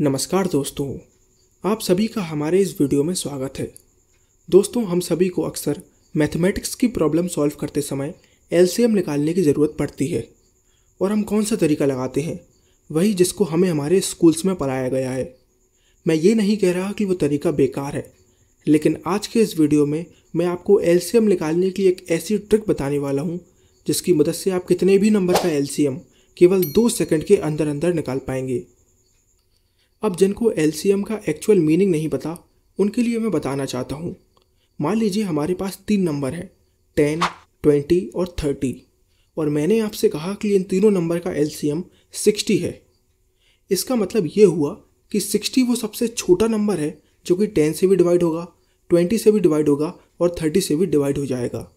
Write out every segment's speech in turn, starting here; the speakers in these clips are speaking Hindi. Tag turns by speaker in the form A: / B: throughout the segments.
A: नमस्कार दोस्तों आप सभी का हमारे इस वीडियो में स्वागत है दोस्तों हम सभी को अक्सर मैथमेटिक्स की प्रॉब्लम सॉल्व करते समय एलसीएम निकालने की ज़रूरत पड़ती है और हम कौन सा तरीका लगाते हैं वही जिसको हमें हमारे स्कूल्स में पढ़ाया गया है मैं ये नहीं कह रहा कि वो तरीका बेकार है लेकिन आज के इस वीडियो में मैं आपको एल निकालने की एक ऐसी ट्रिक बताने वाला हूँ जिसकी मदद से आप कितने भी नंबर का एल केवल दो सेकंड के अंदर अंदर निकाल पाएंगे अब जिनको एल का एक्चुअल मीनिंग नहीं पता उनके लिए मैं बताना चाहता हूँ मान लीजिए हमारे पास तीन नंबर हैं टेन ट्वेंटी और थर्टी और मैंने आपसे कहा कि इन तीनों नंबर का एल सिक्सटी है इसका मतलब ये हुआ कि सिक्सटी वो सबसे छोटा नंबर है जो कि टेन से भी डिवाइड होगा ट्वेंटी से भी डिवाइड होगा और थर्टी से भी डिवाइड हो जाएगा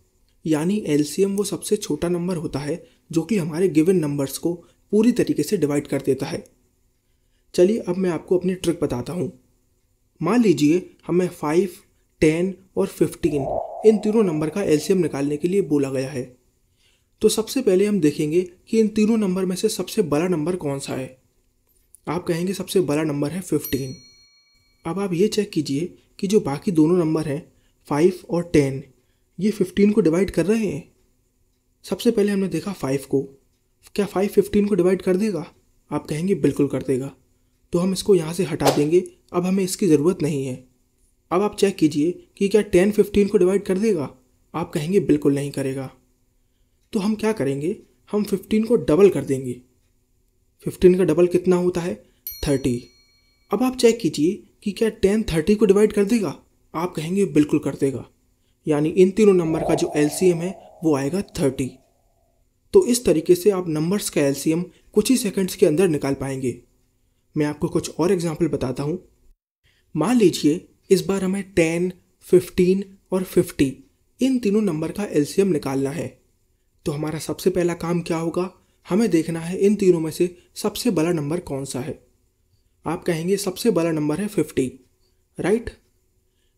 A: यानी एल वो सबसे छोटा नंबर होता है जो कि हमारे गिवन नंबर्स को पूरी तरीके से डिवाइड कर देता है चलिए अब मैं आपको अपनी ट्रिक बताता हूँ मान लीजिए हमें फाइव टेन और फिफ्टीन इन तीनों नंबर का एलसीएम निकालने के लिए बोला गया है तो सबसे पहले हम देखेंगे कि इन तीनों नंबर में से सबसे बड़ा नंबर कौन सा है आप कहेंगे सबसे बड़ा नंबर है फिफ्टीन अब आप ये चेक कीजिए कि जो बाकी दोनों नंबर हैं फाइव और टेन ये फिफ्टीन को डिवाइड कर रहे हैं सबसे पहले हमने देखा फाइव को क्या फाइव फिफ्टीन को डिवाइड कर देगा आप कहेंगे बिल्कुल कर देगा तो हम इसको यहाँ से हटा देंगे अब हमें इसकी ज़रूरत नहीं है अब आप चेक कीजिए कि क्या टेन फिफ्टीन को डिवाइड कर देगा आप कहेंगे बिल्कुल नहीं करेगा तो हम क्या करेंगे हम फिफ्टीन को डबल कर देंगे फिफ्टीन का डबल कितना होता है थर्टी अब आप चेक कीजिए कि क्या टेन थर्टी को डिवाइड कर देगा आप कहेंगे बिल्कुल कर देगा यानी इन तीनों नंबर का जो एल है वो आएगा थर्टी तो इस तरीके से आप नंबर्स का एल कुछ ही सेकंड्स के अंदर निकाल पाएंगे मैं आपको कुछ और एग्जाम्पल बताता हूँ मान लीजिए इस बार हमें टेन फिफ्टीन और फिफ्टी इन तीनों नंबर का एलसीएम निकालना है तो हमारा सबसे पहला काम क्या होगा हमें देखना है इन तीनों में से सबसे बड़ा नंबर कौन सा है आप कहेंगे सबसे बड़ा नंबर है फिफ्टी राइट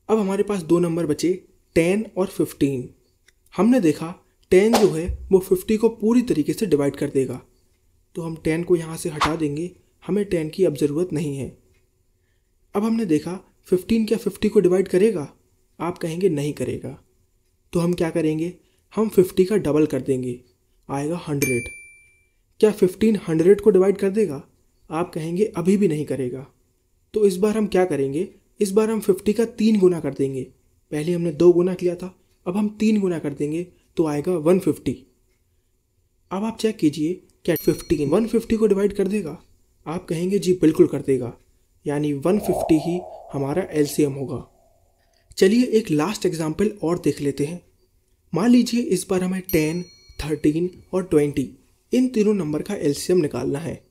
A: अब हमारे पास दो नंबर बचे टेन और फिफ्टीन हमने देखा टेन जो है वो फिफ्टी को पूरी तरीके से डिवाइड कर देगा तो हम टेन को यहाँ से हटा देंगे हमें टेन की अब ज़रूरत नहीं है अब हमने देखा फिफ्टीन क्या फिफ्टी को डिवाइड करेगा आप कहेंगे नहीं करेगा तो हम क्या करेंगे हम फिफ्टी का डबल कर देंगे आएगा हंड्रेड क्या फिफ्टीन हंड्रेड को डिवाइड कर देगा आप कहेंगे अभी भी नहीं करेगा तो इस बार हम क्या करेंगे इस बार हम फिफ्टी का तीन गुना कर देंगे पहले हमने दो गुना किया था अब हम तीन गुना कर देंगे तो आएगा वन फिफ्टी अब आप चेक कीजिए क्या फिफ्टीन वन फिफ्टी को डिवाइड कर देगा आप कहेंगे जी बिल्कुल कर देगा यानी 150 ही हमारा एलसीएम होगा चलिए एक लास्ट एग्जाम्पल और देख लेते हैं मान लीजिए इस बार हमें टेन थर्टीन और ट्वेंटी इन तीनों नंबर का एलसीएम निकालना है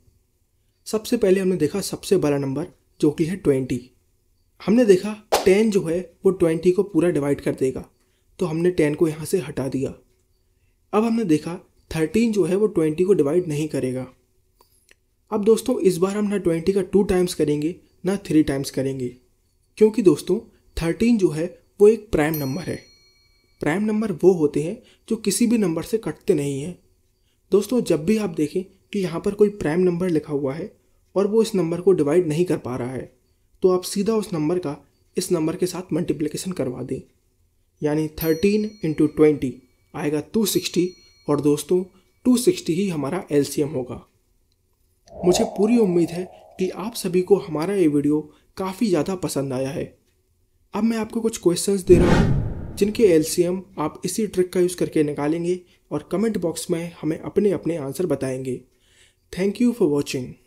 A: सबसे पहले हमने देखा सबसे बड़ा नंबर जो कि है ट्वेंटी हमने देखा टेन जो है वो ट्वेंटी को पूरा डिवाइड कर देगा तो हमने टेन को यहाँ से हटा दिया अब हमने देखा थर्टीन जो है वो ट्वेंटी को डिवाइड नहीं करेगा अब दोस्तों इस बार हम ना ट्वेंटी का टू टाइम्स करेंगे ना थ्री टाइम्स करेंगे क्योंकि दोस्तों थर्टीन जो है वो एक प्राइम नंबर है प्राइम नंबर वो होते हैं जो किसी भी नंबर से कटते नहीं हैं दोस्तों जब भी आप देखें कि यहाँ पर कोई प्राइम नंबर लिखा हुआ है और वो इस नंबर को डिवाइड नहीं कर पा रहा है तो आप सीधा उस नंबर का इस नंबर के साथ मल्टीप्लिकेशन करवा दें यानी थर्टीन इंटू ट्वेंटी आएगा टू सिक्सटी और दोस्तों टू सिक्सटी ही हमारा एल होगा मुझे पूरी उम्मीद है कि आप सभी को हमारा ये वीडियो काफ़ी ज़्यादा पसंद आया है अब मैं आपको कुछ क्वेश्चंस दे रहा हूँ जिनके एल आप इसी ट्रिक का यूज़ करके निकालेंगे और कमेंट बॉक्स में हमें अपने अपने आंसर बताएंगे थैंक यू फॉर वॉचिंग